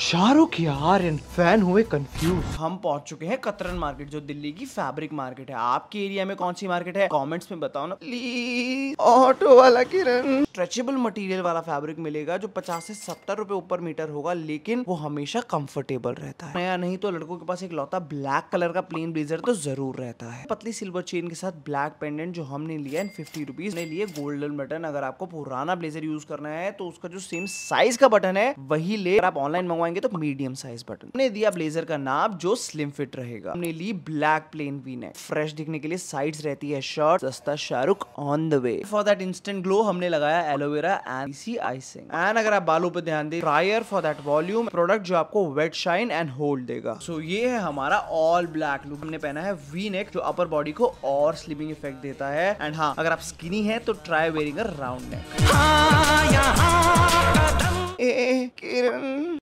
शाहरुख यार इन फैन हुए कंफ्यूज हम पहुंच चुके हैं कतरन मार्केट जो दिल्ली की फैब्रिक मार्केट है आपके एरिया में कौन सी मार्केट है कमेंट्स में बताओ ना प्लीज ऑटो वाला किरण स्ट्रेचेबल मटेरियल वाला फैब्रिक मिलेगा जो 50 से 70 रुपए ऊपर मीटर होगा लेकिन वो हमेशा कंफर्टेबल रहता है नया नहीं तो लड़कों के पास एक लौता ब्लैक कलर का प्लेन ब्लेजर तो जरूर रहता है पतली सिल्वर चेन के साथ ब्लैक पेंडेंट जो हमने लिया है फिफ्टी रुपीज ने लिए गोल्डन बटन अगर आपको पुराना ब्लेजर यूज करना है तो उसका जो सेम साइज का बटन है वही ले आप ऑनलाइन मंगवाएंगे तो मीडियम साइज बटन हमने दिया ब्लेजर का नाप जो स्लिम फिट रहेगा हमने ली black plain V neck fresh दिखने के लिए साइड रहती है शर्ट सस्ता Shahrukh on the way for that instant glow हमने लगाया एलोवेरा एंड इसी आइसिंग एंड अगर आप बालों पर ध्यान दें dryer for that volume product जो आपको वेट शाइन एंड होल्ड देगा सो so, ये है हमारा ऑल ब्लैक लुक हमने पहना है वी नेक जो अपर बॉडी को और स्लिमिंग इफेक्ट देता है एंड हाँ अगर आप स्किनी है तो try wearing a round neck हाँ, किरण